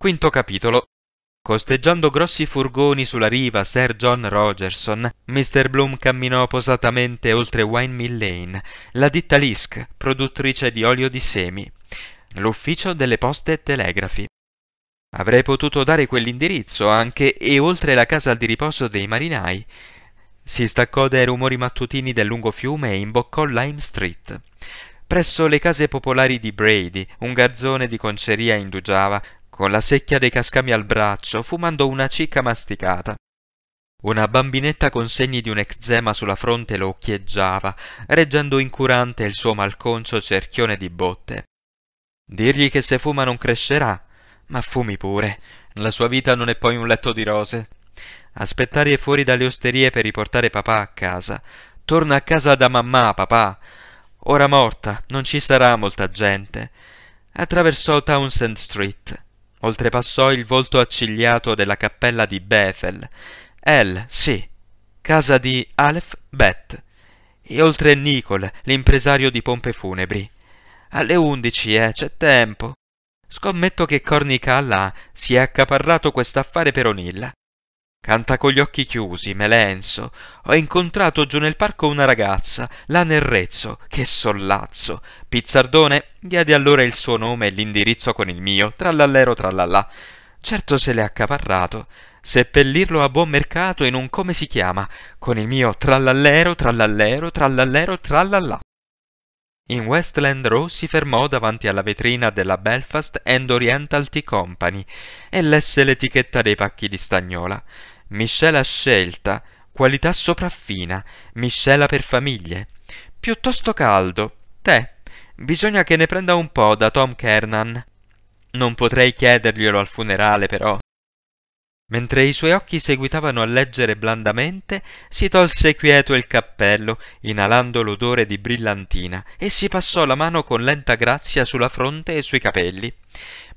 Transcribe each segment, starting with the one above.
Quinto capitolo. Costeggiando grossi furgoni sulla riva Sir John Rogerson, Mr. Bloom camminò posatamente oltre Wine Mill Lane, la ditta Lisk, produttrice di olio di semi, l'ufficio delle poste e telegrafi. Avrei potuto dare quell'indirizzo anche e oltre la casa di riposo dei marinai. Si staccò dai rumori mattutini del lungo fiume e imboccò Lime Street. Presso le case popolari di Brady, un garzone di conceria indugiava, con la secchia dei cascami al braccio, fumando una cicca masticata. Una bambinetta con segni di un eczema sulla fronte lo occhieggiava, reggendo incurante il suo malconcio cerchione di botte. Dirgli che se fuma non crescerà, ma fumi pure, la sua vita non è poi un letto di rose. Aspettare fuori dalle osterie per riportare papà a casa. Torna a casa da mamma, papà. Ora morta, non ci sarà molta gente. Attraversò Townsend Street oltrepassò il volto accigliato della cappella di Bethel, El, sì, casa di Aleph Bet, e oltre Nicol, l'impresario di pompe funebri. Alle undici, eh, c'è tempo. Scommetto che Cornicalla si è accaparrato quest'affare per Onilla. Canta con gli occhi chiusi, Melenso. Ho incontrato giù nel parco una ragazza, là nel Rezzo, che sollazzo. Pizzardone diede allora il suo nome e l'indirizzo con il mio, trallallero trallallà. Certo se l'è accaparrato. Seppellirlo a buon mercato in un come si chiama, con il mio trallallero trallallero trallallero trallallà. In Westland Row si fermò davanti alla vetrina della Belfast and Oriental Tea Company e lesse l'etichetta dei pacchi di stagnola miscela scelta, qualità sopraffina, miscela per famiglie. Piuttosto caldo, tè. Bisogna che ne prenda un po' da Tom Kernan. Non potrei chiederglielo al funerale, però. Mentre i suoi occhi seguitavano a leggere blandamente, si tolse quieto il cappello, inalando l'odore di brillantina, e si passò la mano con lenta grazia sulla fronte e sui capelli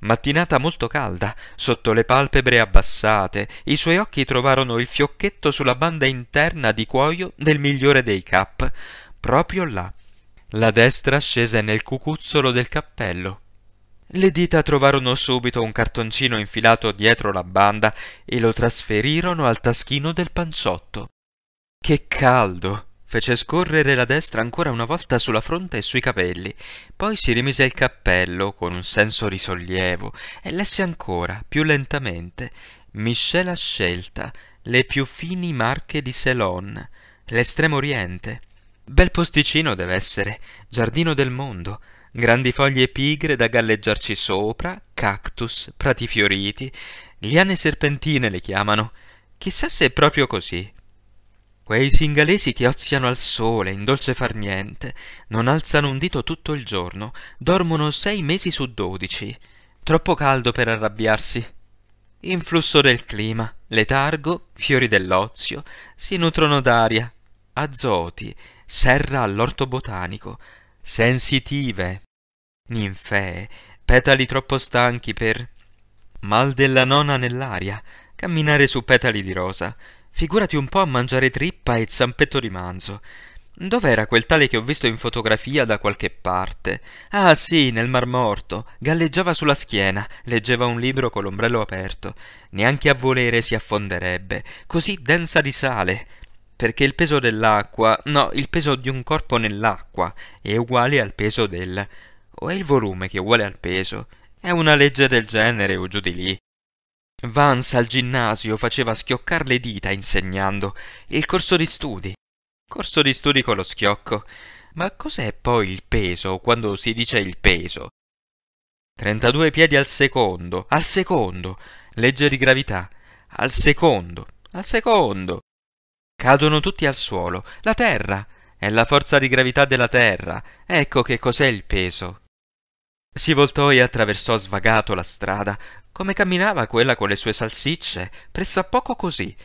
mattinata molto calda, sotto le palpebre abbassate, i suoi occhi trovarono il fiocchetto sulla banda interna di cuoio del migliore dei cap, proprio là. La destra scese nel cucuzzolo del cappello. Le dita trovarono subito un cartoncino infilato dietro la banda e lo trasferirono al taschino del panciotto. Che caldo! fece scorrere la destra ancora una volta sulla fronte e sui capelli, poi si rimise il cappello con un senso di sollievo e lesse ancora, più lentamente, miscela scelta, le più fini marche di Ceylon, l'estremo oriente. Bel posticino deve essere, giardino del mondo, grandi foglie pigre da galleggiarci sopra, cactus, prati fioriti, liane serpentine le chiamano. Chissà se è proprio così. Quei singalesi che oziano al sole, in dolce far niente, non alzano un dito tutto il giorno, dormono sei mesi su dodici. Troppo caldo per arrabbiarsi. Influsso del clima, letargo, fiori dell'ozio, si nutrono d'aria, Azoti, serra all'orto botanico, sensitive, ninfee, petali troppo stanchi per... mal della nona nell'aria, camminare su petali di rosa, Figurati un po' a mangiare trippa e zampetto di manzo. Dov'era quel tale che ho visto in fotografia da qualche parte? Ah sì, nel Mar Morto. Galleggiava sulla schiena, leggeva un libro con l'ombrello aperto. Neanche a volere si affonderebbe, così densa di sale. Perché il peso dell'acqua, no, il peso di un corpo nell'acqua è uguale al peso del... o è il volume che è uguale al peso? È una legge del genere o giù di lì. Vance al ginnasio faceva schioccar le dita insegnando, il corso di studi. Corso di studi con lo schiocco. Ma cos'è poi il peso quando si dice il peso? 32 piedi al secondo, al secondo, legge di gravità, al secondo, al secondo. Cadono tutti al suolo, la terra, è la forza di gravità della terra, ecco che cos'è il peso. Si voltò e attraversò svagato la strada, come camminava quella con le sue salsicce, pressa poco così.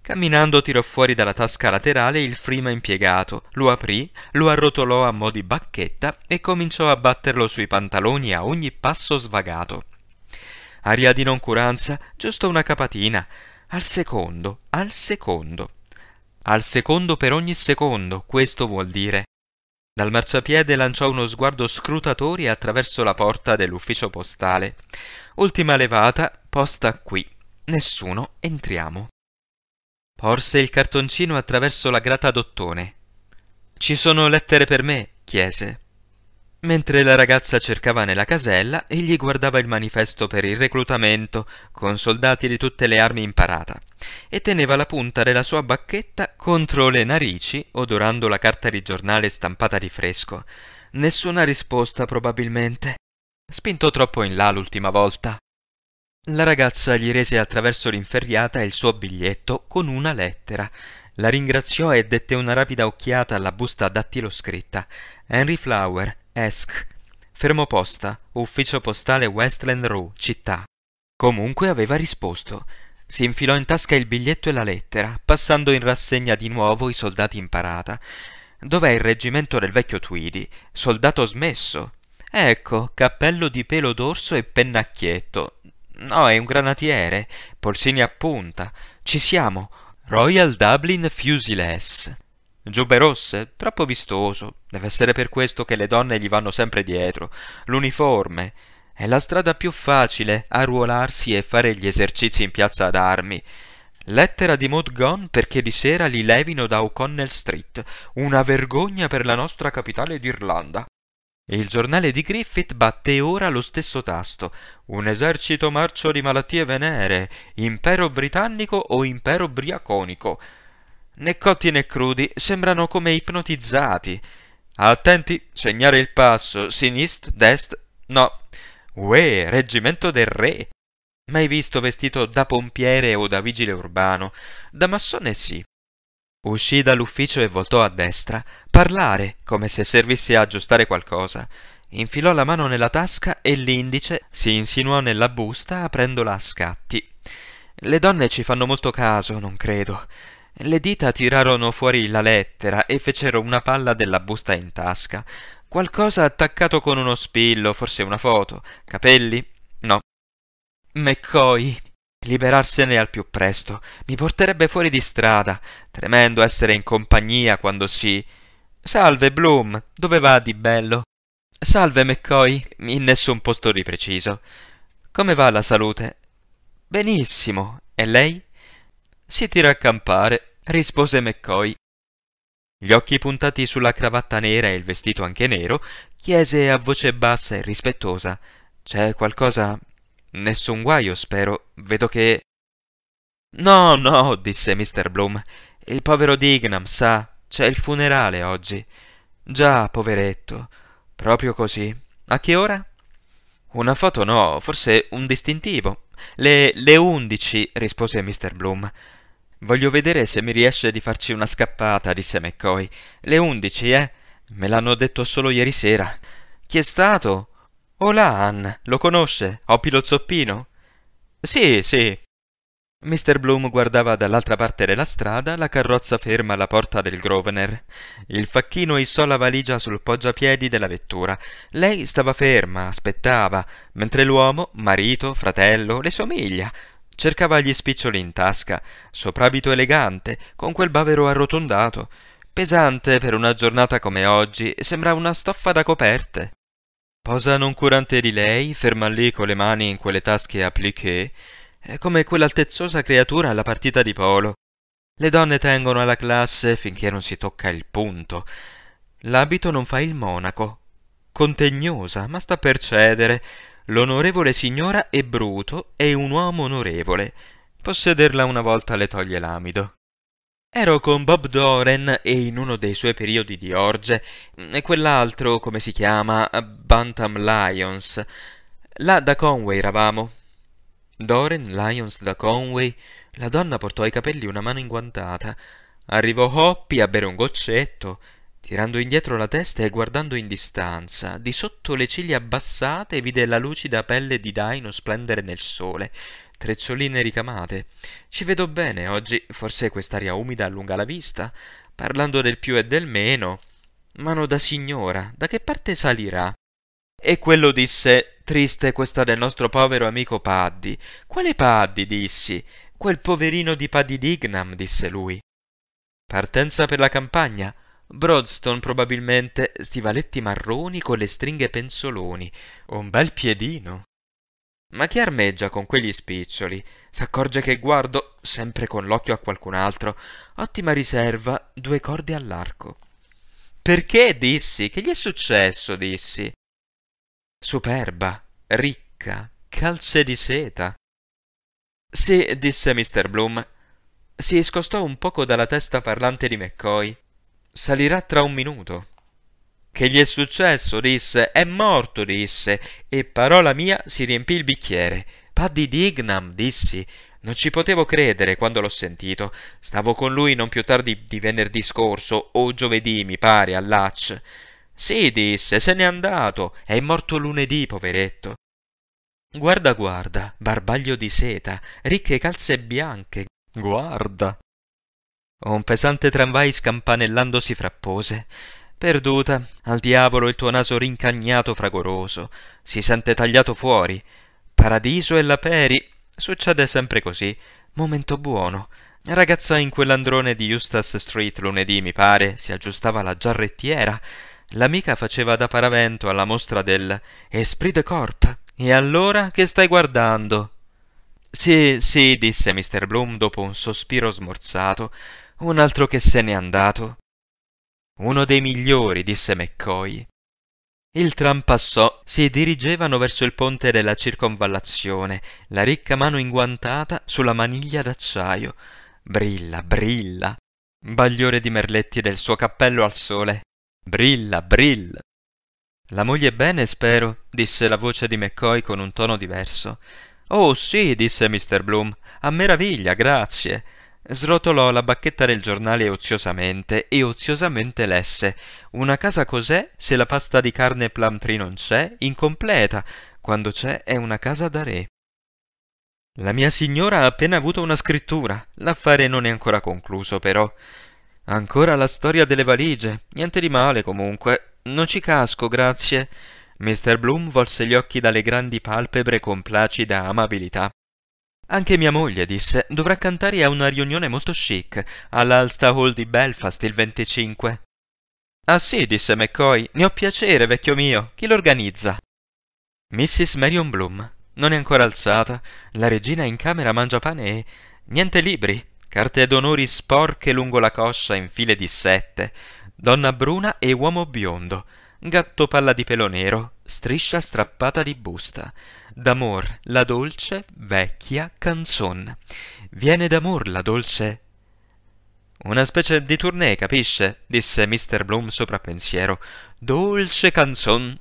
Camminando tirò fuori dalla tasca laterale il frima impiegato, lo aprì, lo arrotolò a mo' di bacchetta e cominciò a batterlo sui pantaloni a ogni passo svagato. Aria di noncuranza, giusto una capatina. Al secondo, al secondo. Al secondo per ogni secondo, questo vuol dire. Dal marciapiede lanciò uno sguardo scrutatorio attraverso la porta dell'ufficio postale. Ultima levata, posta qui. Nessuno, entriamo. Porse il cartoncino attraverso la grata d'ottone. Ci sono lettere per me? chiese. Mentre la ragazza cercava nella casella, egli guardava il manifesto per il reclutamento, con soldati di tutte le armi in parata, e teneva la punta della sua bacchetta contro le narici, odorando la carta di giornale stampata di fresco. Nessuna risposta, probabilmente. Spinto troppo in là l'ultima volta. La ragazza gli rese attraverso l'inferriata il suo biglietto con una lettera. La ringraziò e dette una rapida occhiata alla busta scritta. Henry Flower, Esk, fermo posta, ufficio postale Westland Row, città. Comunque aveva risposto. Si infilò in tasca il biglietto e la lettera, passando in rassegna di nuovo i soldati in parata. Dov'è il reggimento del vecchio Tweedy? Soldato smesso. Ecco, cappello di pelo d'orso e pennacchietto. No, è un granatiere. Polsini a punta. Ci siamo. Royal Dublin Fusiless. Giubbe rosse? Troppo vistoso. Deve essere per questo che le donne gli vanno sempre dietro. L'uniforme. È la strada più facile, a ruolarsi e fare gli esercizi in piazza d'armi. Lettera di Gone perché di sera li levino da O'Connell Street. Una vergogna per la nostra capitale d'Irlanda. Il giornale di Griffith batte ora lo stesso tasto. Un esercito marcio di malattie venere, impero britannico o impero briaconico né cotti né crudi, sembrano come ipnotizzati. Attenti, segnare il passo, sinist, dest, no. Uè, reggimento del re! Mai visto vestito da pompiere o da vigile urbano, da massone sì. Uscì dall'ufficio e voltò a destra, parlare, come se servisse a aggiustare qualcosa. Infilò la mano nella tasca e l'indice si insinuò nella busta aprendola a scatti. Le donne ci fanno molto caso, non credo. Le dita tirarono fuori la lettera e fecero una palla della busta in tasca. Qualcosa attaccato con uno spillo, forse una foto. Capelli? No. McCoy. Liberarsene al più presto. Mi porterebbe fuori di strada. Tremendo essere in compagnia quando si... Salve, Bloom. Dove va di bello? Salve, McCoy. In nessun posto di preciso. Come va la salute? Benissimo. E lei? Si tira a campare, rispose McCoy. Gli occhi puntati sulla cravatta nera e il vestito anche nero, chiese a voce bassa e rispettosa: C'è qualcosa? Nessun guaio, spero. Vedo che. No, no, disse Mr. Bloom. Il povero Dignam, sa, c'è il funerale oggi. Già, poveretto. Proprio così. A che ora? Una foto no, forse un distintivo. Le, le undici, rispose Mr. Bloom. Voglio vedere se mi riesce di farci una scappata, disse McCoy. Le undici, eh? Me l'hanno detto solo ieri sera. Chi è stato? Olan, lo conosce? Opilo Zoppino? Sì, sì. Mr. Bloom guardava dall'altra parte della strada la carrozza ferma alla porta del Grosvenor. Il facchino issò la valigia sul poggiapiedi della vettura. Lei stava ferma, aspettava, mentre l'uomo, marito, fratello, le somiglia, cercava gli spiccioli in tasca, soprabito elegante, con quel bavero arrotondato. Pesante per una giornata come oggi, sembra una stoffa da coperte. Posa noncurante di lei, ferma lì con le mani in quelle tasche appliqué, come quell'altezzosa creatura alla partita di polo. Le donne tengono alla classe finché non si tocca il punto. L'abito non fa il monaco. Contegnosa, ma sta per cedere. L'onorevole signora è bruto e un uomo onorevole. Possederla una volta le toglie l'amido. Ero con Bob Doren e in uno dei suoi periodi di orge, e quell'altro, come si chiama, Bantam Lions. Là da Conway eravamo. Doren, Lions da Conway, la donna portò ai capelli una mano inguantata. Arrivò Hoppy a bere un goccetto. Tirando indietro la testa e guardando in distanza, di sotto le ciglia abbassate vide la lucida pelle di Daino splendere nel sole, treccioline ricamate. Ci vedo bene oggi, forse quest'aria umida allunga la vista, parlando del più e del meno. Mano da signora, da che parte salirà? E quello disse, triste questa del nostro povero amico Paddi. Quale Paddi? dissi. Quel poverino di Paddi Dignam, disse lui. Partenza per la campagna. Broadstone probabilmente, stivaletti marroni con le stringhe penzoloni, un bel piedino. Ma chi armeggia con quegli spiccioli? S'accorge che guardo, sempre con l'occhio a qualcun altro, ottima riserva, due corde all'arco. Perché, dissi, che gli è successo, dissi. Superba, ricca, calze di seta. Sì, disse Mr. Bloom. Si scostò un poco dalla testa parlante di McCoy salirà tra un minuto. Che gli è successo? disse. È morto, disse. E parola mia si riempì il bicchiere. Paddy Dignam, dissi. Non ci potevo credere quando l'ho sentito. Stavo con lui non più tardi di venerdì scorso o giovedì, mi pare, a Latch. Sì, disse, se n'è andato. È morto lunedì, poveretto. Guarda, guarda, barbaglio di seta, ricche calze bianche. Guarda. Un pesante tramvai scampanellandosi frappose. Perduta, al diavolo il tuo naso rincagnato fragoroso, si sente tagliato fuori. Paradiso e la peri, succede sempre così. Momento buono. Ragazza in quell'androne di Eustace Street lunedì, mi pare, si aggiustava la giarrettiera. L'amica faceva da paravento alla mostra del Esprit de Corp. E allora che stai guardando? Sì, sì, disse Mr. Bloom dopo un sospiro smorzato un altro che se n'è andato. Uno dei migliori, disse McCoy. Il tram passò, si dirigevano verso il ponte della circonvallazione, la ricca mano inguantata sulla maniglia d'acciaio. Brilla, brilla. Bagliore di merletti del suo cappello al sole. Brilla, brilla. La moglie è bene, spero, disse la voce di McCoy con un tono diverso. Oh sì, disse Mr. Bloom. A meraviglia, grazie. Srotolò la bacchetta del giornale oziosamente e oziosamente lesse Una casa cos'è se la pasta di carne plum tree non c'è? Incompleta. Quando c'è è una casa da re. La mia signora ha appena avuto una scrittura. L'affare non è ancora concluso, però. Ancora la storia delle valigie. Niente di male, comunque. Non ci casco, grazie. Mr. Bloom volse gli occhi dalle grandi palpebre con placida amabilità. Anche mia moglie, disse, dovrà cantare a una riunione molto chic, all'Alsta Hall di Belfast il 25. Ah sì, disse McCoy, ne ho piacere, vecchio mio. Chi l'organizza? Mrs. Marion Bloom. Non è ancora alzata. La regina in camera mangia pane e... Niente libri. Carte d'onori sporche lungo la coscia in file di sette. Donna bruna e uomo biondo. Gatto palla di pelo nero. Striscia strappata di busta d'amor la dolce vecchia canzon. Viene d'amor la dolce... Una specie di tournée, capisce? disse Mr. Bloom sopra pensiero. Dolce canzon.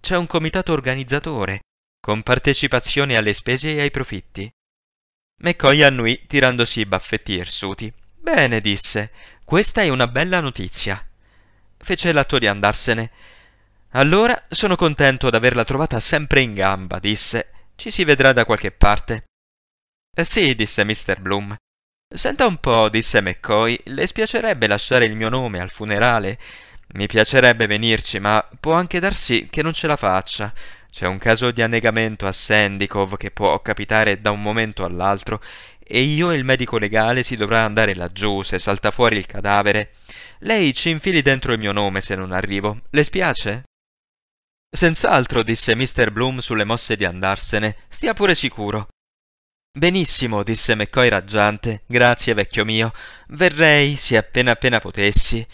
C'è un comitato organizzatore, con partecipazione alle spese e ai profitti. McCoy annui, tirandosi i baffetti irsuti. Bene, disse, questa è una bella notizia. Fece l'atto di andarsene. Allora sono contento d'averla trovata sempre in gamba, disse. Ci si vedrà da qualche parte. Eh sì, disse Mr. Bloom. Senta un po', disse McCoy, le spiacerebbe lasciare il mio nome al funerale? Mi piacerebbe venirci, ma può anche darsi che non ce la faccia. C'è un caso di annegamento a Sandikov che può capitare da un momento all'altro e io e il medico legale si dovrà andare laggiù se salta fuori il cadavere. Lei ci infili dentro il mio nome se non arrivo. Le spiace? Senz'altro, disse Mr. Bloom sulle mosse di andarsene, stia pure sicuro. Benissimo, disse McCoy raggiante, grazie vecchio mio, verrei se appena appena potessi.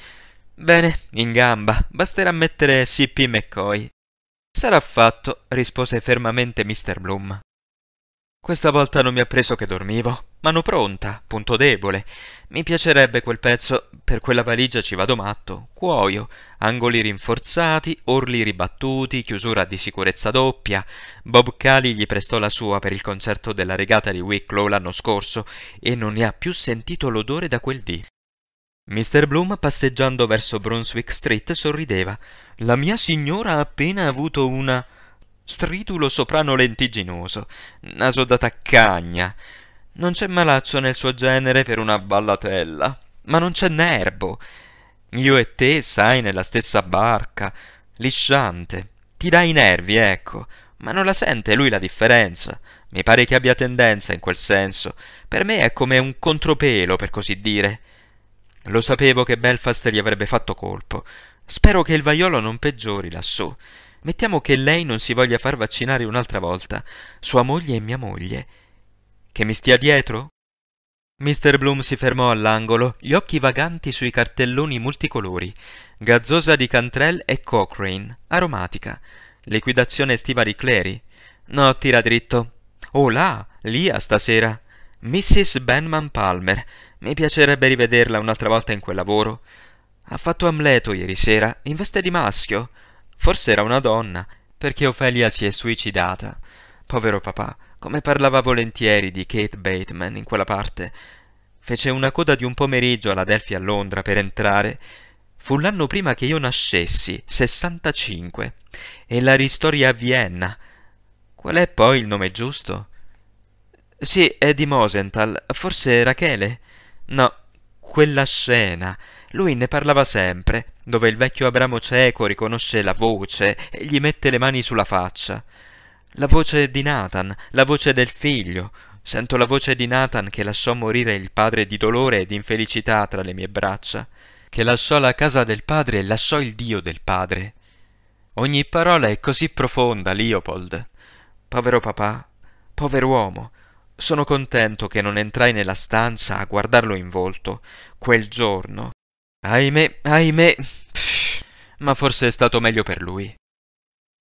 Bene, in gamba, basterà mettere C.P. McCoy. Sarà fatto, rispose fermamente Mr. Bloom. Questa volta non mi ha preso che dormivo. Mano pronta, punto debole. Mi piacerebbe quel pezzo, per quella valigia ci vado matto. Cuoio, angoli rinforzati, orli ribattuti, chiusura di sicurezza doppia. Bob Cali gli prestò la sua per il concerto della regata di Wicklow l'anno scorso e non ne ha più sentito l'odore da quel dì. Mr. Bloom, passeggiando verso Brunswick Street, sorrideva. La mia signora ha appena avuto una. stridulo soprano lentiginoso, naso da taccagna. Non c'è malaccio nel suo genere per una ballatella, ma non c'è nerbo. Io e te, sai, nella stessa barca, lisciante. Ti dà i nervi, ecco, ma non la sente lui la differenza. Mi pare che abbia tendenza in quel senso. Per me è come un contropelo, per così dire. Lo sapevo che Belfast gli avrebbe fatto colpo. Spero che il vaiolo non peggiori lassù. Mettiamo che lei non si voglia far vaccinare un'altra volta. Sua moglie e mia moglie. Che mi stia dietro? Mr. Bloom si fermò all'angolo, gli occhi vaganti sui cartelloni multicolori. Gazzosa di Cantrell e Cochrane, aromatica. Liquidazione estiva di Clary. No, tira dritto. Oh là, Lia stasera. Mrs. Benman Palmer. Mi piacerebbe rivederla un'altra volta in quel lavoro. Ha fatto Amleto ieri sera, in veste di maschio. Forse era una donna, perché Ofelia si è suicidata. Povero papà come parlava volentieri di Kate Bateman in quella parte. Fece una coda di un pomeriggio alla Delphi a Londra per entrare. Fu l'anno prima che io nascessi, 65, e la ristoria a Vienna. Qual è poi il nome giusto? Sì, è di Mosenthal, forse Rachele? No, quella scena. Lui ne parlava sempre, dove il vecchio Abramo cieco riconosce la voce e gli mette le mani sulla faccia. La voce di Nathan, la voce del figlio. Sento la voce di Nathan che lasciò morire il padre di dolore e di infelicità tra le mie braccia, che lasciò la casa del padre e lasciò il Dio del padre. Ogni parola è così profonda, Leopold. Povero papà, povero uomo. Sono contento che non entrai nella stanza a guardarlo in volto quel giorno. Ahimè, ahimè. Pff, ma forse è stato meglio per lui.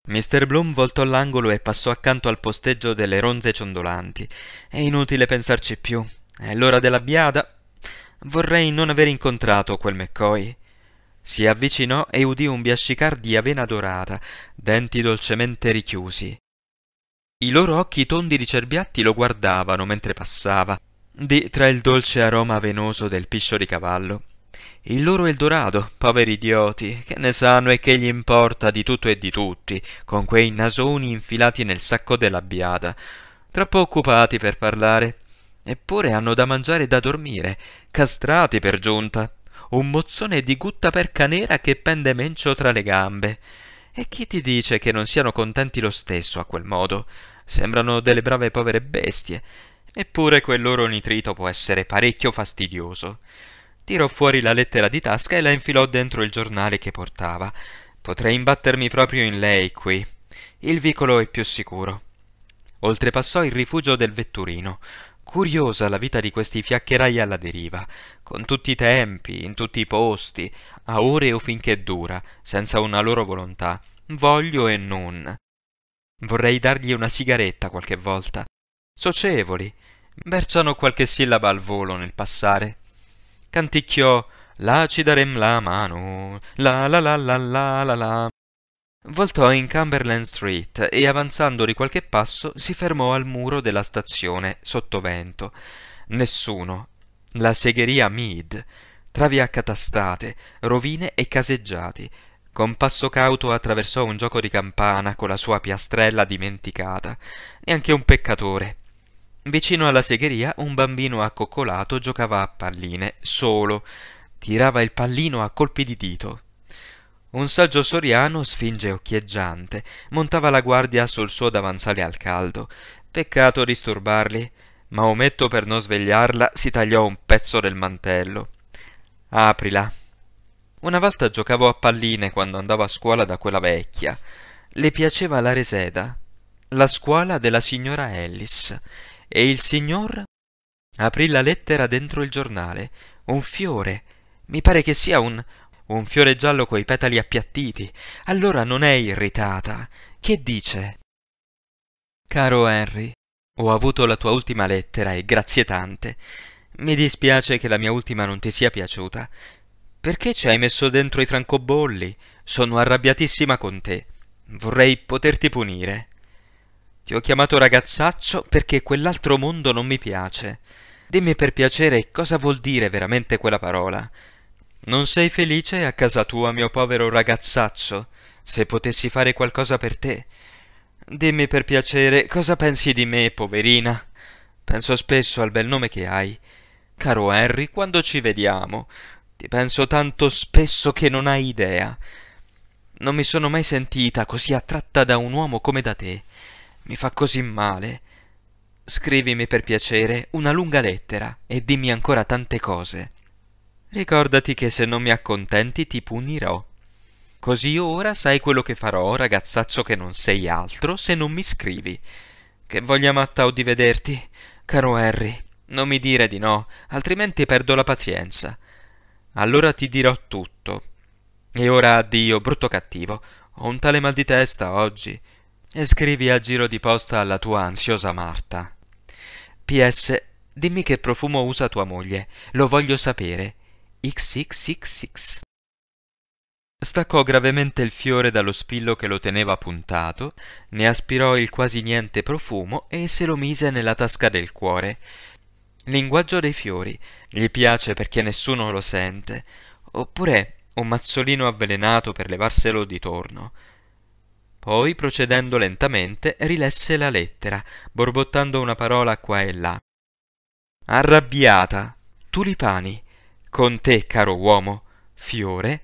Mr. Bloom voltò l'angolo e passò accanto al posteggio delle ronze ciondolanti. È inutile pensarci più. È l'ora della biada. Vorrei non aver incontrato quel McCoy. Si avvicinò e udì un biascicar di avena dorata, denti dolcemente richiusi. I loro occhi tondi di cerbiatti lo guardavano mentre passava, di tra il dolce aroma venoso del piscio di cavallo il loro Eldorado, poveri idioti, che ne sanno e che gli importa di tutto e di tutti, con quei nasoni infilati nel sacco della biada, troppo occupati per parlare. Eppure hanno da mangiare e da dormire, castrati per giunta, un mozzone di gutta perca nera che pende mencio tra le gambe. E chi ti dice che non siano contenti lo stesso a quel modo? Sembrano delle brave povere bestie, eppure quel loro nitrito può essere parecchio fastidioso. Tirò fuori la lettera di tasca e la infilò dentro il giornale che portava. Potrei imbattermi proprio in lei qui. Il vicolo è più sicuro. Oltrepassò il rifugio del vetturino. Curiosa la vita di questi fiaccherai alla deriva, con tutti i tempi, in tutti i posti, a ore o finché dura, senza una loro volontà, voglio e non. Vorrei dargli una sigaretta qualche volta. Socievoli, berciano qualche sillaba al volo nel passare canticchiò «La ci darem la mano, la la la la la la la». Voltò in Cumberland Street e avanzando di qualche passo si fermò al muro della stazione, sotto vento. Nessuno. La segheria Mead, travi accatastate, rovine e caseggiati. Con passo cauto attraversò un gioco di campana con la sua piastrella dimenticata. Neanche un peccatore. Vicino alla segheria un bambino accoccolato giocava a palline, solo. Tirava il pallino a colpi di dito. Un saggio soriano, sfinge occhieggiante, montava la guardia sul suo davanzale al caldo. Peccato disturbarli. Maometto, per non svegliarla, si tagliò un pezzo del mantello. Aprila. Una volta giocavo a palline quando andavo a scuola da quella vecchia. Le piaceva la reseda. La scuola della signora Ellis. E il signor? Aprì la lettera dentro il giornale. Un fiore. Mi pare che sia un... un fiore giallo coi petali appiattiti. Allora non è irritata. Che dice? Caro Henry, ho avuto la tua ultima lettera e grazie tante. Mi dispiace che la mia ultima non ti sia piaciuta. Perché ci hai messo dentro i francobolli? Sono arrabbiatissima con te. Vorrei poterti punire. Ti ho chiamato ragazzaccio perché quell'altro mondo non mi piace. Dimmi per piacere cosa vuol dire veramente quella parola. Non sei felice a casa tua, mio povero ragazzaccio? Se potessi fare qualcosa per te. Dimmi per piacere cosa pensi di me, poverina. Penso spesso al bel nome che hai. Caro Henry, quando ci vediamo, ti penso tanto spesso che non hai idea. Non mi sono mai sentita così attratta da un uomo come da te mi fa così male. Scrivimi per piacere una lunga lettera e dimmi ancora tante cose. Ricordati che se non mi accontenti ti punirò. Così ora sai quello che farò, ragazzaccio che non sei altro, se non mi scrivi. Che voglia matta ho di vederti, caro Harry. Non mi dire di no, altrimenti perdo la pazienza. Allora ti dirò tutto. E ora addio, brutto cattivo. Ho un tale mal di testa oggi e scrivi a giro di posta alla tua ansiosa Marta. PS. Dimmi che profumo usa tua moglie. Lo voglio sapere. XXXX. Staccò gravemente il fiore dallo spillo che lo teneva puntato, ne aspirò il quasi niente profumo e se lo mise nella tasca del cuore. Linguaggio dei fiori. Gli piace perché nessuno lo sente. Oppure un mazzolino avvelenato per levarselo di torno. Poi, procedendo lentamente, rilesse la lettera, borbottando una parola qua e là. Arrabbiata, tulipani, con te, caro uomo, fiore,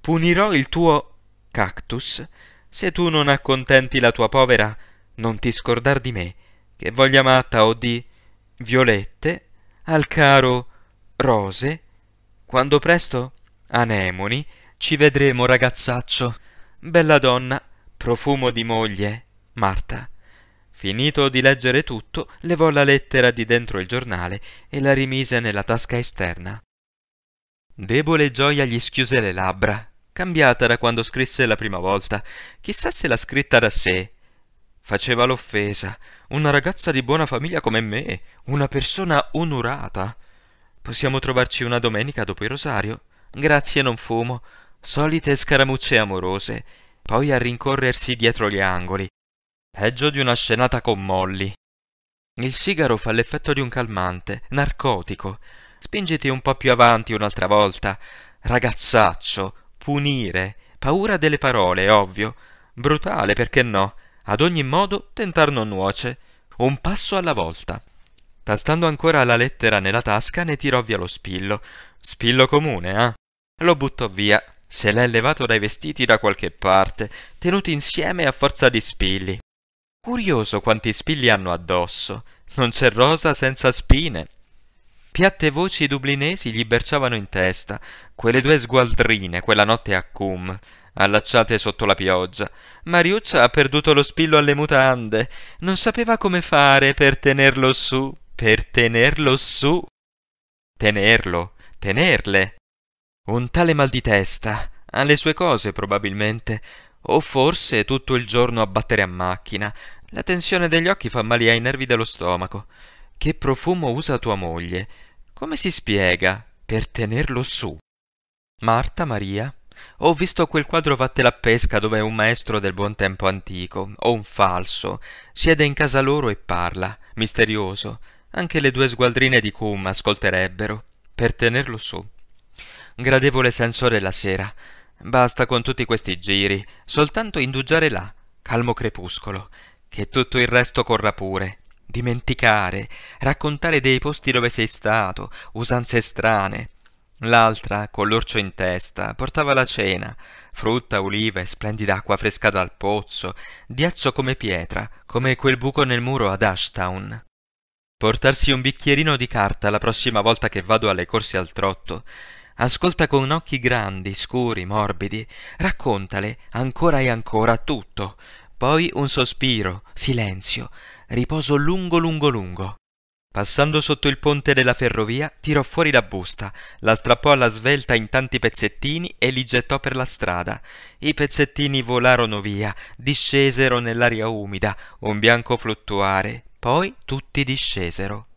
punirò il tuo cactus, se tu non accontenti la tua povera, non ti scordar di me, che voglia matta o di violette, al caro rose, quando presto anemoni, ci vedremo ragazzaccio. Bella donna, Profumo di moglie? Marta. Finito di leggere tutto, levò la lettera di dentro il giornale e la rimise nella tasca esterna. Debole gioia gli schiuse le labbra, cambiata da quando scrisse la prima volta. Chissà se l'ha scritta da sé. Faceva l'offesa. Una ragazza di buona famiglia come me, una persona onorata. Possiamo trovarci una domenica dopo il rosario? Grazie, non fumo. Solite scaramucce amorose poi a rincorrersi dietro gli angoli. Peggio di una scenata con Molly. Il sigaro fa l'effetto di un calmante, narcotico. Spingiti un po' più avanti un'altra volta. Ragazzaccio, punire, paura delle parole, ovvio. Brutale, perché no? Ad ogni modo, tentar non nuoce. Un passo alla volta. Tastando ancora la lettera nella tasca, ne tirò via lo spillo. Spillo comune, eh? Lo buttò via, se l'è levato dai vestiti da qualche parte, tenuti insieme a forza di spilli. Curioso quanti spilli hanno addosso. Non c'è rosa senza spine. Piatte voci dublinesi gli berciavano in testa, quelle due sgualdrine quella notte a Cum, allacciate sotto la pioggia. Mariuccia ha perduto lo spillo alle mutande, non sapeva come fare per tenerlo su, per tenerlo su. Tenerlo, tenerle, un tale mal di testa, ha le sue cose probabilmente, o forse è tutto il giorno a battere a macchina. La tensione degli occhi fa male ai nervi dello stomaco. Che profumo usa tua moglie? Come si spiega per tenerlo su? Marta Maria? Ho visto quel quadro Vatte la pesca dove un maestro del buon tempo antico, o un falso, siede in casa loro e parla, misterioso. Anche le due sgualdrine di Cum ascolterebbero, per tenerlo su gradevole senso della sera. Basta con tutti questi giri, soltanto indugiare là, calmo crepuscolo, che tutto il resto corra pure. Dimenticare, raccontare dei posti dove sei stato, usanze strane. L'altra, con l'orcio in testa, portava la cena, frutta, olive, splendida acqua fresca dal pozzo, ghiaccio come pietra, come quel buco nel muro ad Ashtown. Portarsi un bicchierino di carta la prossima volta che vado alle corse al trotto Ascolta con occhi grandi, scuri, morbidi, raccontale ancora e ancora tutto, poi un sospiro, silenzio, riposo lungo, lungo, lungo. Passando sotto il ponte della ferrovia, tirò fuori la busta, la strappò alla svelta in tanti pezzettini e li gettò per la strada. I pezzettini volarono via, discesero nell'aria umida, un bianco fluttuare, poi tutti discesero.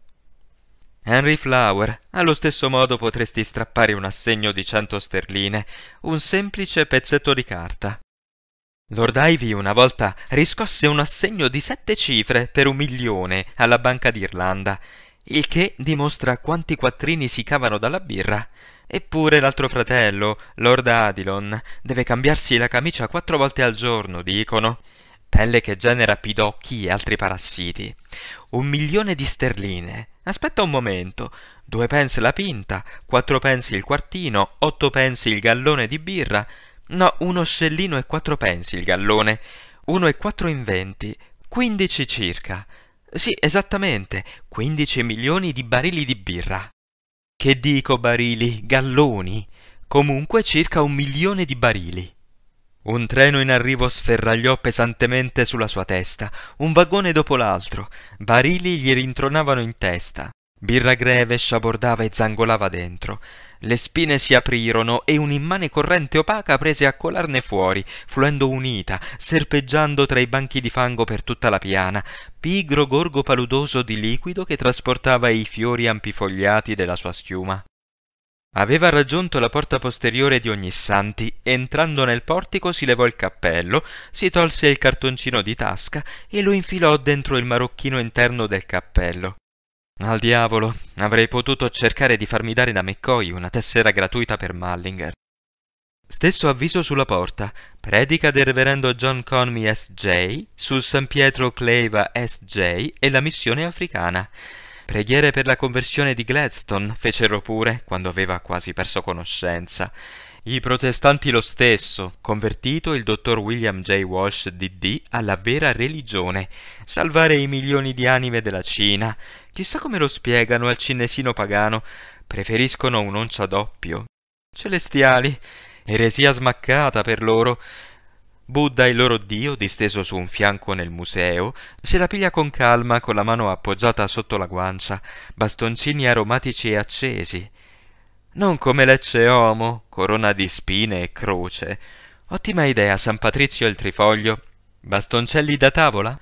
Henry Flower, allo stesso modo potresti strappare un assegno di cento sterline, un semplice pezzetto di carta. Lord Ivy una volta riscosse un assegno di sette cifre per un milione alla Banca d'Irlanda, il che dimostra quanti quattrini si cavano dalla birra. Eppure l'altro fratello, Lord Adilon, deve cambiarsi la camicia quattro volte al giorno, dicono. Pelle che genera pidocchi e altri parassiti. Un milione di sterline, Aspetta un momento. Due pence la pinta, quattro pence il quartino, otto pence il gallone di birra. No, uno scellino e quattro pence il gallone. Uno e quattro in venti, quindici circa. Sì, esattamente, quindici milioni di barili di birra. Che dico barili, galloni? Comunque circa un milione di barili. Un treno in arrivo sferragliò pesantemente sulla sua testa, un vagone dopo l'altro, barili gli rintronavano in testa. Birra greve sciabordava e zangolava dentro. Le spine si aprirono e un'immane corrente opaca prese a colarne fuori, fluendo unita, serpeggiando tra i banchi di fango per tutta la piana, pigro gorgo paludoso di liquido che trasportava i fiori ampifogliati della sua schiuma. Aveva raggiunto la porta posteriore di Ognissanti, entrando nel portico si levò il cappello, si tolse il cartoncino di tasca e lo infilò dentro il marocchino interno del cappello. Al diavolo, avrei potuto cercare di farmi dare da McCoy una tessera gratuita per Mallinger. Stesso avviso sulla porta, predica del reverendo John Conmy S.J. sul San Pietro Cleva S.J. e la missione africana. Preghiere per la conversione di Gladstone fecero pure quando aveva quasi perso conoscenza. I protestanti lo stesso, convertito il dottor William J. Walsh D.D. alla vera religione, salvare i milioni di anime della Cina. Chissà come lo spiegano al cinesino pagano, preferiscono un'oncia d'oppio. Celestiali, eresia smaccata per loro, Buddha, il loro dio, disteso su un fianco nel museo, se la piglia con calma con la mano appoggiata sotto la guancia, bastoncini aromatici e accesi. Non come lecce homo, corona di spine e croce. Ottima idea, San Patrizio e il trifoglio. Bastoncelli da tavola?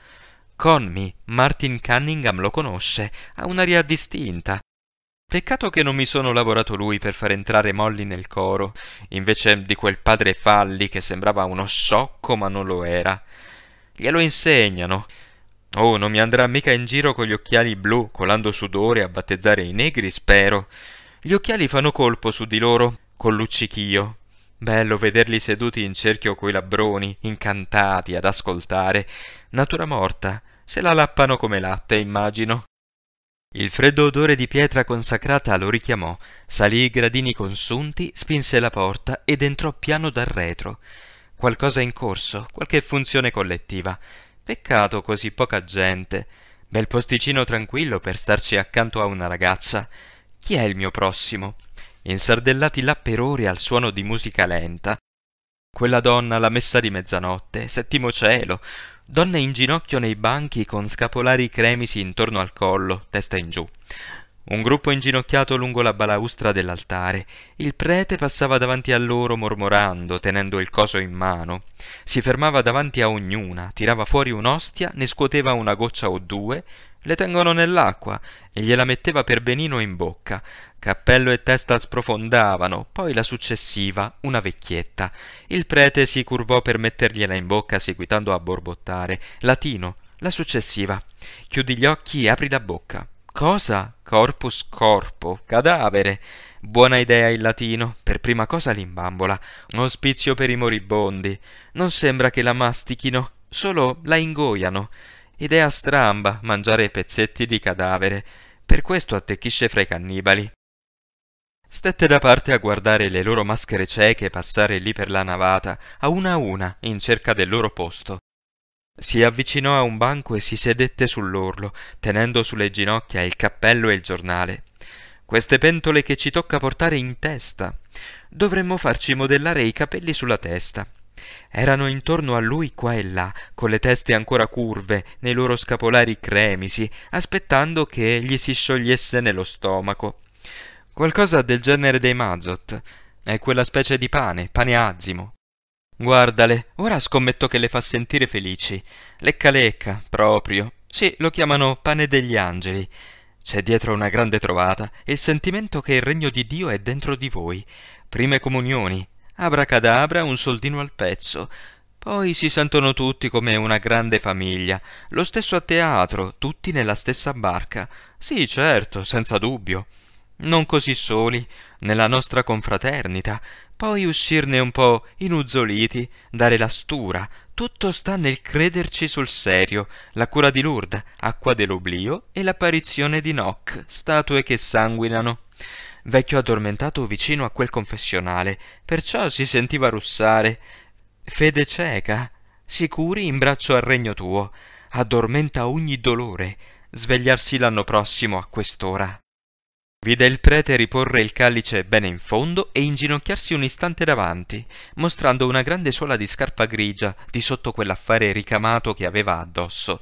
Conmi, Martin Cunningham lo conosce, ha un'aria distinta, Peccato che non mi sono lavorato lui per far entrare Molly nel coro, invece di quel padre Falli che sembrava uno sciocco ma non lo era. Glielo insegnano. Oh, non mi andrà mica in giro con gli occhiali blu, colando sudore a battezzare i negri, spero. Gli occhiali fanno colpo su di loro, col luccichio. Bello vederli seduti in cerchio coi labbroni, incantati ad ascoltare. Natura morta. Se la lappano come latte, immagino. Il freddo odore di pietra consacrata lo richiamò, salì i gradini consunti, spinse la porta ed entrò piano dal retro. Qualcosa in corso, qualche funzione collettiva. Peccato così poca gente. Bel posticino tranquillo per starci accanto a una ragazza. Chi è il mio prossimo? Insardellati là per ore al suono di musica lenta. Quella donna, la messa di mezzanotte, settimo cielo, Donne in ginocchio nei banchi con scapolari cremisi intorno al collo, testa in giù. Un gruppo inginocchiato lungo la balaustra dell'altare. Il prete passava davanti a loro mormorando, tenendo il coso in mano. Si fermava davanti a ognuna, tirava fuori un'ostia, ne scuoteva una goccia o due, le tengono nell'acqua e gliela metteva per benino in bocca. Cappello e testa sprofondavano, poi la successiva, una vecchietta. Il prete si curvò per mettergliela in bocca, seguitando a borbottare. Latino, la successiva. Chiudi gli occhi e apri la bocca. Cosa? Corpus corpo, cadavere. Buona idea il latino, per prima cosa l'imbambola. Un Ospizio per i moribondi. Non sembra che la mastichino, solo la ingoiano. Idea stramba, mangiare pezzetti di cadavere. Per questo attecchisce fra i cannibali. Stette da parte a guardare le loro maschere cieche passare lì per la navata, a una a una, in cerca del loro posto. Si avvicinò a un banco e si sedette sull'orlo, tenendo sulle ginocchia il cappello e il giornale. Queste pentole che ci tocca portare in testa. Dovremmo farci modellare i capelli sulla testa. Erano intorno a lui qua e là, con le teste ancora curve, nei loro scapolari cremisi, aspettando che gli si sciogliesse nello stomaco. Qualcosa del genere dei Mazot. È quella specie di pane, pane azimo. Guardale, ora scommetto che le fa sentire felici. Lecca lecca, proprio. Sì, lo chiamano pane degli angeli. C'è dietro una grande trovata e il sentimento che il regno di Dio è dentro di voi. Prime comunioni, abracadabra, un soldino al pezzo. Poi si sentono tutti come una grande famiglia, lo stesso a teatro, tutti nella stessa barca. Sì, certo, senza dubbio non così soli, nella nostra confraternita, poi uscirne un po' inuzzoliti, dare la stura, tutto sta nel crederci sul serio, la cura di Lourdes, acqua dell'oblio e l'apparizione di Noc, statue che sanguinano. Vecchio addormentato vicino a quel confessionale, perciò si sentiva russare. Fede cieca, sicuri in braccio al regno tuo, addormenta ogni dolore, svegliarsi l'anno prossimo a quest'ora. Vide il prete riporre il calice bene in fondo e inginocchiarsi un istante davanti, mostrando una grande suola di scarpa grigia di sotto quell'affare ricamato che aveva addosso.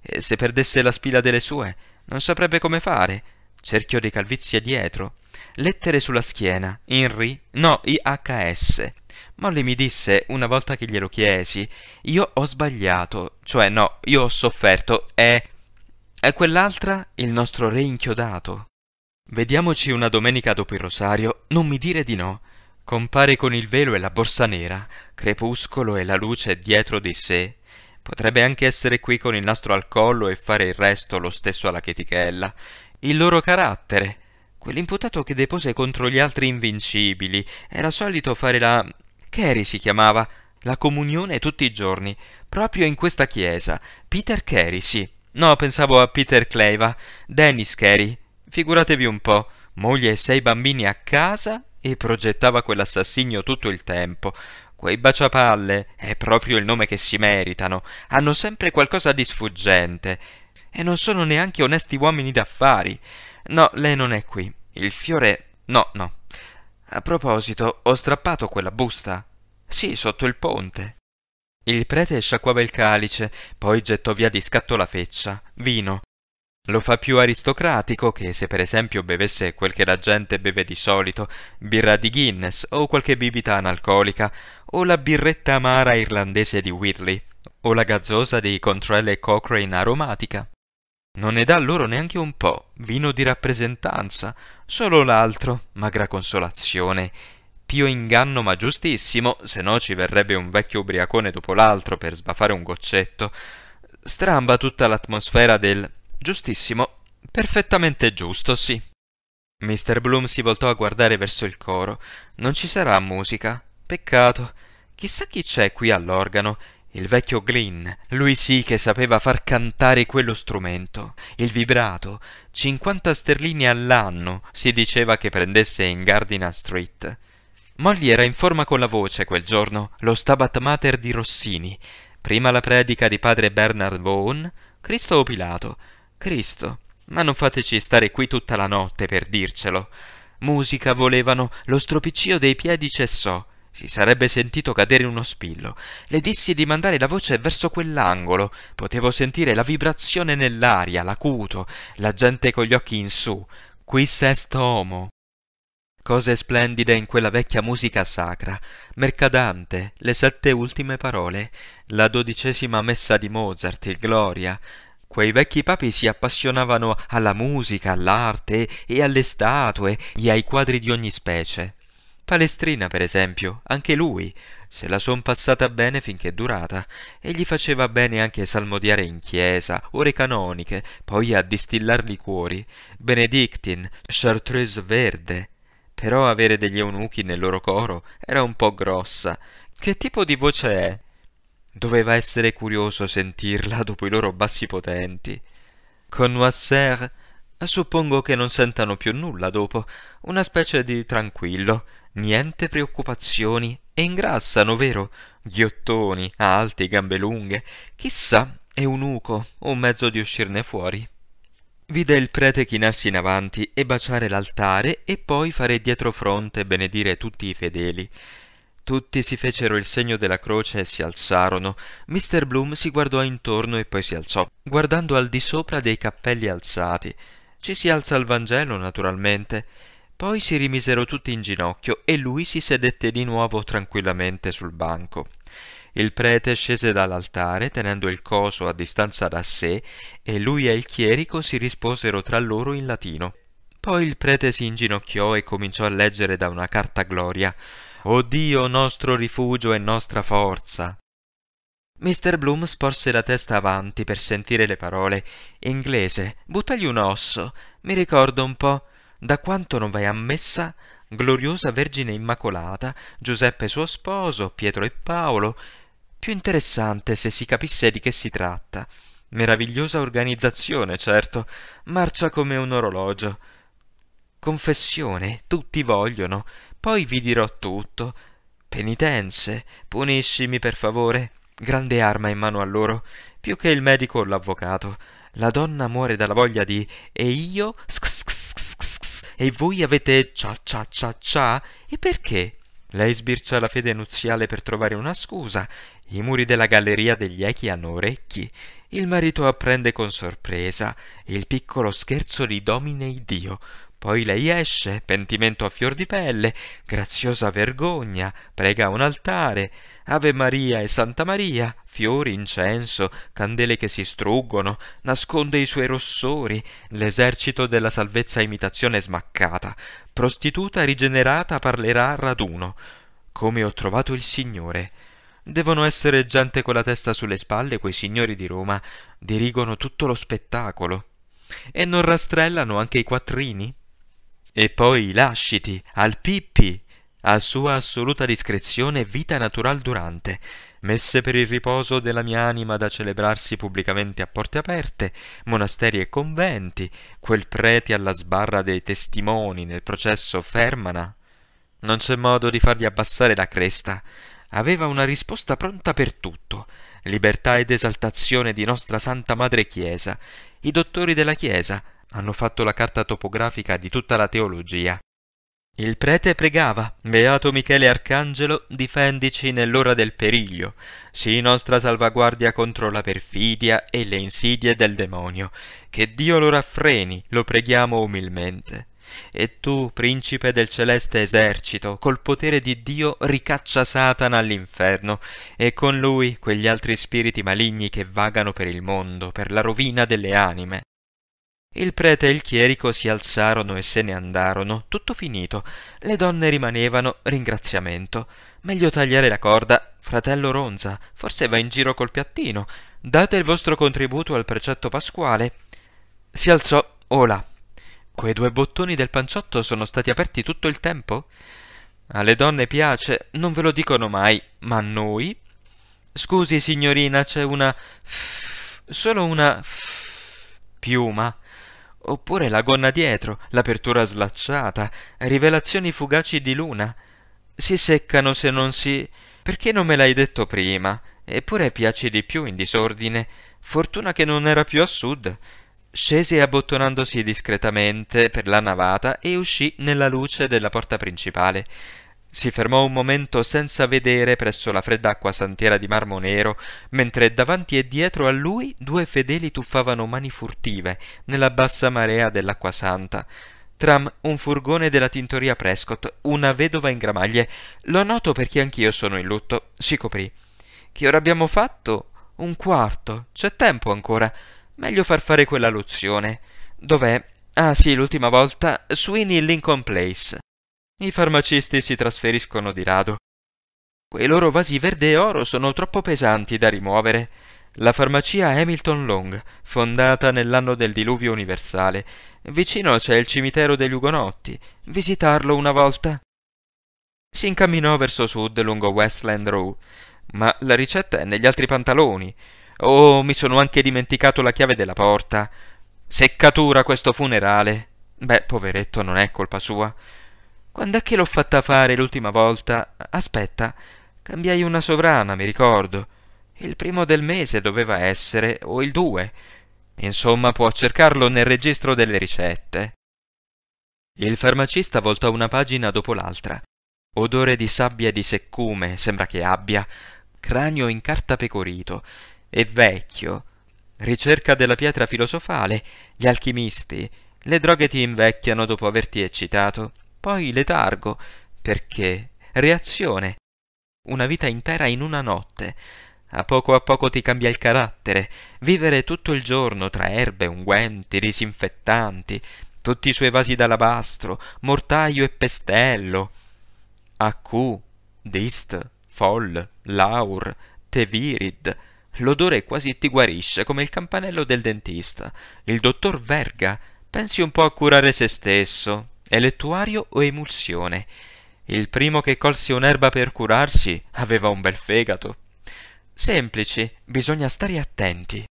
E se perdesse la spilla delle sue, non saprebbe come fare. Cerchio di calvizie dietro. Lettere sulla schiena. Henry. No, IHS. Molly mi disse, una volta che glielo chiesi, io ho sbagliato. Cioè, no, io ho sofferto. E... E quell'altra? Il nostro re inchiodato. Vediamoci una domenica dopo il rosario, non mi dire di no. Compare con il velo e la borsa nera, crepuscolo e la luce dietro di sé. Potrebbe anche essere qui con il nastro al collo e fare il resto lo stesso alla chetichella. Il loro carattere. Quell'imputato che depose contro gli altri invincibili era solito fare la... Kerry si chiamava, la comunione tutti i giorni, proprio in questa chiesa. Peter Kerry, sì. No, pensavo a Peter Cleva, Dennis Kerry, Figuratevi un po', moglie e sei bambini a casa e progettava quell'assassinio tutto il tempo. Quei baciapalle, è proprio il nome che si meritano, hanno sempre qualcosa di sfuggente e non sono neanche onesti uomini d'affari. No, lei non è qui. Il fiore... No, no. A proposito, ho strappato quella busta. Sì, sotto il ponte. Il prete sciacquava il calice, poi gettò via di scatto la feccia, vino, lo fa più aristocratico che se per esempio bevesse quel che la gente beve di solito, birra di Guinness o qualche bibita analcolica, o la birretta amara irlandese di Whitley, o la gazzosa di Contrelle Cochrane aromatica. Non ne dà loro neanche un po', vino di rappresentanza, solo l'altro, magra consolazione. Pio inganno ma giustissimo, se no ci verrebbe un vecchio ubriacone dopo l'altro per sbaffare un goccetto. Stramba tutta l'atmosfera del Giustissimo. Perfettamente giusto, sì. Mr. Bloom si voltò a guardare verso il coro. Non ci sarà musica. Peccato. Chissà chi c'è qui all'organo. Il vecchio Glynn, lui sì che sapeva far cantare quello strumento. Il vibrato, 50 sterline all'anno, si diceva che prendesse in Gardina Street. Molly era in forma con la voce quel giorno, lo Stabat Mater di Rossini, prima la predica di padre Bernard Vaughan, Cristo o Pilato, Cristo, ma non fateci stare qui tutta la notte per dircelo. Musica volevano, lo stropiccio dei piedi cessò, si sarebbe sentito cadere uno spillo. Le dissi di mandare la voce verso quell'angolo. Potevo sentire la vibrazione nell'aria, l'acuto, la gente con gli occhi in su. Quis est homo. Cose splendide in quella vecchia musica sacra. Mercadante, le sette ultime parole, la dodicesima messa di Mozart, il Gloria, Quei vecchi papi si appassionavano alla musica, all'arte e alle statue e ai quadri di ogni specie. Palestrina, per esempio, anche lui, se la son passata bene finché è durata, e gli faceva bene anche salmodiare in chiesa, ore canoniche, poi a distillar liquori, benedictin, chartreuse verde. Però avere degli eunuchi nel loro coro era un po' grossa. Che tipo di voce è? Doveva essere curioso sentirla dopo i loro bassi potenti. Con Wasser suppongo che non sentano più nulla dopo, una specie di tranquillo, niente preoccupazioni, e ingrassano, vero? Ghiottoni, alti, gambe lunghe, chissà, è un uco o un mezzo di uscirne fuori. Vide il prete chinarsi in avanti e baciare l'altare e poi fare dietro fronte e benedire tutti i fedeli. Tutti si fecero il segno della croce e si alzarono. Mr. Bloom si guardò intorno e poi si alzò, guardando al di sopra dei cappelli alzati. Ci si alza al Vangelo, naturalmente. Poi si rimisero tutti in ginocchio e lui si sedette di nuovo tranquillamente sul banco. Il prete scese dall'altare tenendo il coso a distanza da sé e lui e il chierico si risposero tra loro in latino. Poi il prete si inginocchiò e cominciò a leggere da una carta gloria. O Dio nostro rifugio e nostra forza. Mr. Bloom sporse la testa avanti per sentire le parole. Inglese, buttagli un osso. Mi ricordo un po'. Da quanto non vai a messa? Gloriosa Vergine Immacolata, Giuseppe suo sposo, Pietro e Paolo. Più interessante se si capisse di che si tratta. Meravigliosa organizzazione, certo. Marcia come un orologio. Confessione, tutti vogliono. Poi vi dirò tutto. Penitenze, puniscimi per favore. Grande arma in mano a loro, più che il medico o l'avvocato. La donna muore dalla voglia di e io sx e voi avete cia cia cia cia e perché? Lei sbircia la fede nuziale per trovare una scusa. I muri della galleria degli echi hanno orecchi. Il marito apprende con sorpresa. Il piccolo scherzo di Domine Dio. Poi lei esce, pentimento a fior di pelle, graziosa vergogna, prega un altare, Ave Maria e Santa Maria, fiori, incenso, candele che si struggono, nasconde i suoi rossori, l'esercito della salvezza imitazione smaccata, prostituta rigenerata parlerà a raduno. Come ho trovato il Signore. Devono essere gente con la testa sulle spalle quei signori di Roma, dirigono tutto lo spettacolo. E non rastrellano anche i quattrini? E poi lasciti al Pippi, a sua assoluta discrezione e vita natural durante, messe per il riposo della mia anima da celebrarsi pubblicamente a porte aperte, monasteri e conventi, quel prete alla sbarra dei testimoni nel processo Fermana. Non c'è modo di fargli abbassare la cresta. Aveva una risposta pronta per tutto. Libertà ed esaltazione di nostra Santa Madre Chiesa, i dottori della Chiesa, hanno fatto la carta topografica di tutta la teologia. Il prete pregava, Beato Michele Arcangelo, difendici nell'ora del periglio, sii nostra salvaguardia contro la perfidia e le insidie del demonio, che Dio lo raffreni, lo preghiamo umilmente. E tu, principe del celeste esercito, col potere di Dio ricaccia Satana all'inferno, e con lui quegli altri spiriti maligni che vagano per il mondo, per la rovina delle anime. Il prete e il chierico si alzarono e se ne andarono, tutto finito. Le donne rimanevano ringraziamento. Meglio tagliare la corda, fratello Ronza, forse va in giro col piattino. Date il vostro contributo al precetto pasquale. Si alzò Ola. Quei due bottoni del panciotto sono stati aperti tutto il tempo? Alle donne piace, non ve lo dicono mai, ma a noi? Scusi, signorina, c'è una. solo una. piuma oppure la gonna dietro, l'apertura slacciata, rivelazioni fugaci di luna. Si seccano se non si... Perché non me l'hai detto prima? Eppure piace di più in disordine. Fortuna che non era più a sud. Scese abbottonandosi discretamente per la navata e uscì nella luce della porta principale. Si fermò un momento senza vedere presso la fredda acqua santiera di marmo nero, mentre davanti e dietro a lui due fedeli tuffavano mani furtive nella bassa marea dell'acqua santa. Tram un furgone della tintoria Prescott, una vedova in gramaglie. Lo noto perché anch'io sono in lutto. Si coprì. Che ora abbiamo fatto? Un quarto. C'è tempo ancora. Meglio far fare quella lozione. Dov'è? Ah sì, l'ultima volta, Sweeney Lincoln Place i farmacisti si trasferiscono di rado. Quei loro vasi verde e oro sono troppo pesanti da rimuovere. La farmacia Hamilton Long, fondata nell'anno del diluvio universale. Vicino c'è il cimitero degli Ugonotti. Visitarlo una volta. Si incamminò verso sud lungo Westland Row, ma la ricetta è negli altri pantaloni. Oh, mi sono anche dimenticato la chiave della porta. Seccatura questo funerale. Beh, poveretto, non è colpa sua. Quando è che l'ho fatta fare l'ultima volta? Aspetta, cambiai una sovrana, mi ricordo. Il primo del mese doveva essere, o il due. Insomma, può cercarlo nel registro delle ricette. Il farmacista voltò una pagina dopo l'altra. Odore di sabbia e di seccume, sembra che abbia, cranio incartapecorito e vecchio. Ricerca della pietra filosofale, gli alchimisti, le droghe ti invecchiano dopo averti eccitato poi letargo, perché reazione. Una vita intera in una notte. A poco a poco ti cambia il carattere. Vivere tutto il giorno tra erbe, unguenti, disinfettanti, tutti i suoi vasi d'alabastro, mortaio e pestello. Acu, dist, fol, laur, tevirid. L'odore quasi ti guarisce come il campanello del dentista. Il dottor Verga, pensi un po' a curare se stesso è lettuario o emulsione. Il primo che colsi un'erba per curarsi aveva un bel fegato. Semplici, bisogna stare attenti.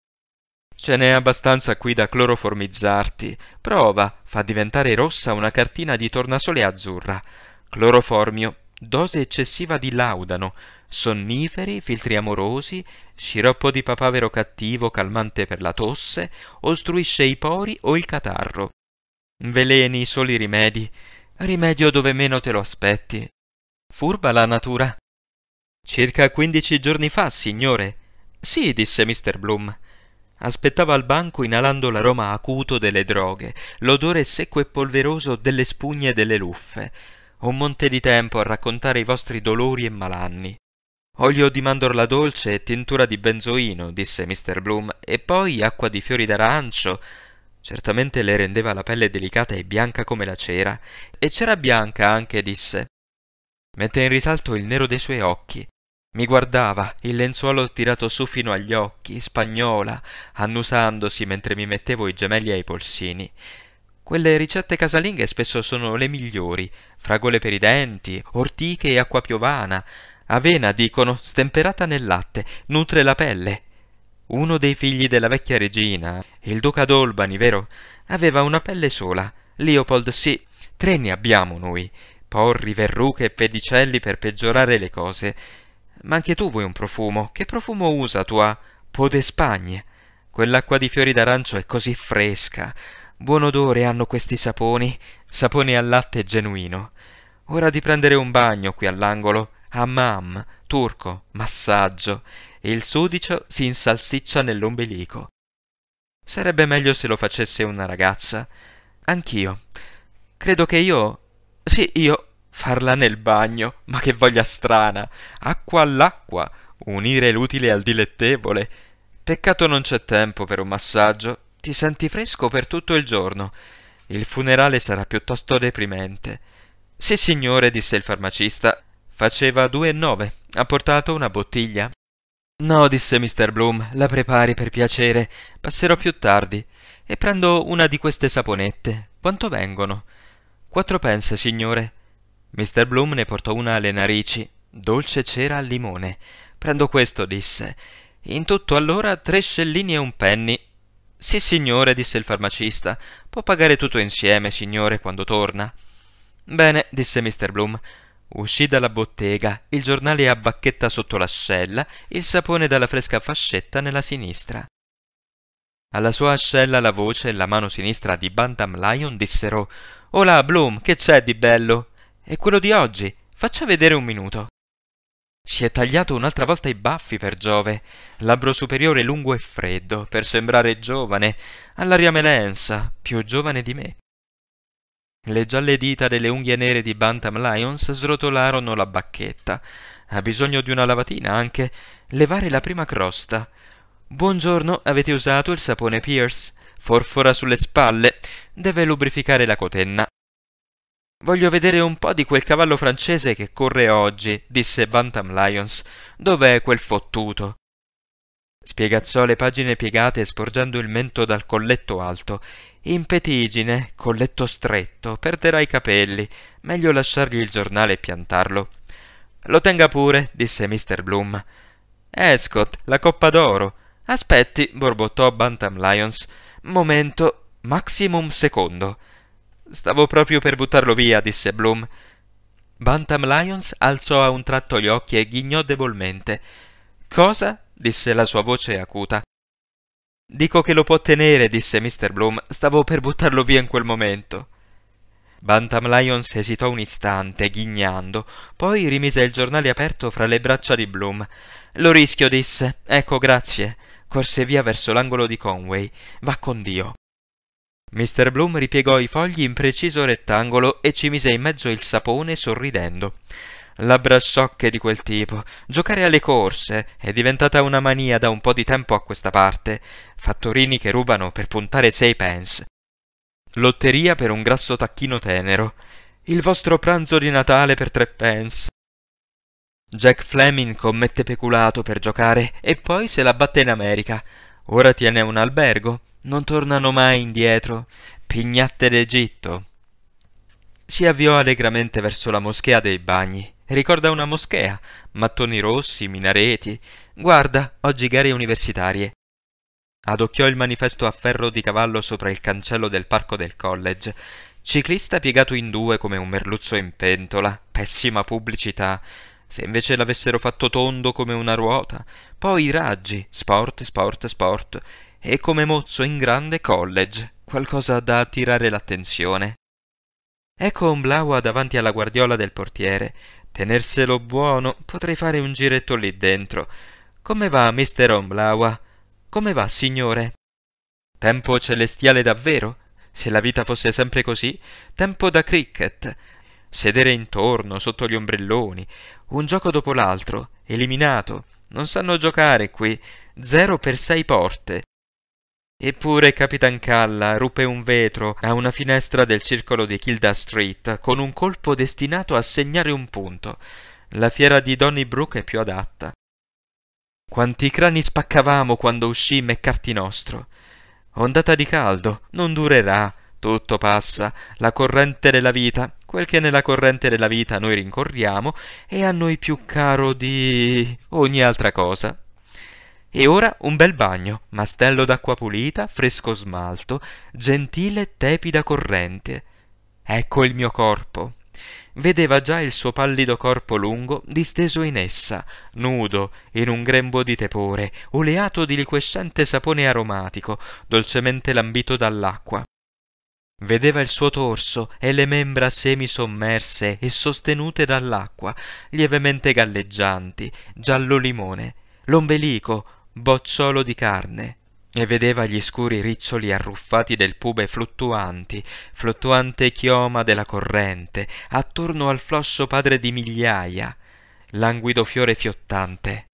Ce n'è abbastanza qui da cloroformizzarti. Prova, fa diventare rossa una cartina di tornasole azzurra. Cloroformio, dose eccessiva di laudano, sonniferi, filtri amorosi, sciroppo di papavero cattivo calmante per la tosse, ostruisce i pori o il catarro veleni, soli rimedi, rimedio dove meno te lo aspetti. Furba la natura. Circa quindici giorni fa, signore. Sì, disse Mr. Bloom. Aspettava al banco inalando l'aroma acuto delle droghe, l'odore secco e polveroso delle spugne e delle luffe. Un monte di tempo a raccontare i vostri dolori e malanni. Olio di mandorla dolce e tintura di benzoino, disse Mr. Bloom, e poi acqua di fiori d'arancio, Certamente le rendeva la pelle delicata e bianca come la cera, e cera bianca anche disse. Mette in risalto il nero dei suoi occhi. Mi guardava, il lenzuolo tirato su fino agli occhi, spagnola, annusandosi mentre mi mettevo i gemelli ai polsini. Quelle ricette casalinghe spesso sono le migliori, fragole per i denti, ortiche e acqua piovana. Avena, dicono, stemperata nel latte, nutre la pelle, uno dei figli della vecchia regina, il duca d'Olbani, vero? Aveva una pelle sola. Leopold sì, tre ne abbiamo noi. Porri, verruche e pedicelli per peggiorare le cose. Ma anche tu vuoi un profumo? Che profumo usa tua de Spagne. Quell'acqua di fiori d'arancio è così fresca. Buon odore hanno questi saponi, sapone al latte genuino. Ora di prendere un bagno qui all'angolo, hammam, turco, massaggio e il sudicio si insalsiccia nell'ombelico. Sarebbe meglio se lo facesse una ragazza. Anch'io. Credo che io... Sì, io... Farla nel bagno, ma che voglia strana. Acqua all'acqua, unire l'utile al dilettevole. Peccato non c'è tempo per un massaggio. Ti senti fresco per tutto il giorno. Il funerale sarà piuttosto deprimente. Sì, signore, disse il farmacista. Faceva due e nove. Ha portato una bottiglia. No, disse Mr. Bloom, la prepari per piacere. Passerò più tardi. E prendo una di queste saponette. Quanto vengono? Quattro pence, signore. Mr. Bloom ne portò una alle narici. Dolce cera al limone. Prendo questo, disse. In tutto allora tre scellini e un penny. Sì, signore, disse il farmacista. Può pagare tutto insieme, signore, quando torna. Bene, disse Mr. Bloom. Uscì dalla bottega, il giornale a bacchetta sotto l'ascella, il sapone dalla fresca fascetta nella sinistra. Alla sua ascella la voce e la mano sinistra di Bantam Lion dissero Olà Bloom, che c'è di bello? È quello di oggi. Faccia vedere un minuto. Si è tagliato un'altra volta i baffi per Giove, labbro superiore lungo e freddo, per sembrare giovane, all'aria melensa, più giovane di me. Le gialle dita delle unghie nere di Bantam Lions srotolarono la bacchetta. Ha bisogno di una lavatina anche. Levare la prima crosta. Buongiorno, avete usato il sapone Pierce. Forfora sulle spalle. Deve lubrificare la cotenna. Voglio vedere un po' di quel cavallo francese che corre oggi, disse Bantam Lions. Dov'è quel fottuto? Spiegazzò le pagine piegate sporgendo il mento dal colletto alto in petigine, col letto stretto, perderà i capelli. Meglio lasciargli il giornale e piantarlo. Lo tenga pure, disse Mr. Bloom. Escott, la Coppa d'Oro. Aspetti, borbottò Bantam Lions. Momento, maximum secondo. Stavo proprio per buttarlo via, disse Bloom. Bantam Lions alzò a un tratto gli occhi e ghignò debolmente. Cosa? disse la sua voce acuta. Dico che lo può tenere, disse Mr. Bloom. Stavo per buttarlo via in quel momento. Bantam Lyons esitò un istante, ghignando, poi rimise il giornale aperto fra le braccia di Bloom. Lo rischio, disse. Ecco, grazie. Corse via verso l'angolo di Conway. Va con Dio. Mr. Bloom ripiegò i fogli in preciso rettangolo e ci mise in mezzo il sapone sorridendo labbra sciocche di quel tipo. Giocare alle corse è diventata una mania da un po' di tempo a questa parte. Fattorini che rubano per puntare sei pence. Lotteria per un grasso tacchino tenero. Il vostro pranzo di Natale per tre pence. Jack Fleming commette peculato per giocare e poi se la batte in America. Ora tiene un albergo. Non tornano mai indietro. Pignatte d'Egitto. Si avviò allegramente verso la moschea dei bagni. Ricorda una moschea, mattoni rossi, minareti. Guarda, oggi gare universitarie. Adocchiò il manifesto a ferro di cavallo sopra il cancello del parco del college. Ciclista piegato in due come un merluzzo in pentola. Pessima pubblicità. Se invece l'avessero fatto tondo come una ruota. Poi i raggi, sport, sport, sport. E come mozzo in grande college. Qualcosa da attirare l'attenzione. Ecco un Blaua davanti alla guardiola del portiere, Tenerselo buono, potrei fare un giretto lì dentro. Come va, mister Omblawa? Come va, signore? Tempo celestiale davvero? Se la vita fosse sempre così, tempo da cricket. Sedere intorno, sotto gli ombrelloni, un gioco dopo l'altro, eliminato. Non sanno giocare qui. Zero per sei porte. Eppure Capitan Calla ruppe un vetro a una finestra del circolo di Kilda Street con un colpo destinato a segnare un punto. La fiera di Donnybrook è più adatta. Quanti crani spaccavamo quando uscì Meccarti nostro. Ondata di caldo, non durerà, tutto passa, la corrente della vita, quel che nella corrente della vita noi rincorriamo, è a noi più caro di ogni altra cosa. E ora un bel bagno, mastello d'acqua pulita, fresco smalto, gentile tepida corrente. Ecco il mio corpo. Vedeva già il suo pallido corpo lungo disteso in essa, nudo, in un grembo di tepore, oleato di liquescente sapone aromatico, dolcemente lambito dall'acqua. Vedeva il suo torso e le membra semi sommerse e sostenute dall'acqua, lievemente galleggianti, giallo limone, l'ombelico, bocciolo di carne e vedeva gli scuri riccioli arruffati del pube fluttuanti, fluttuante chioma della corrente, attorno al floscio padre di migliaia, languido fiore fiottante.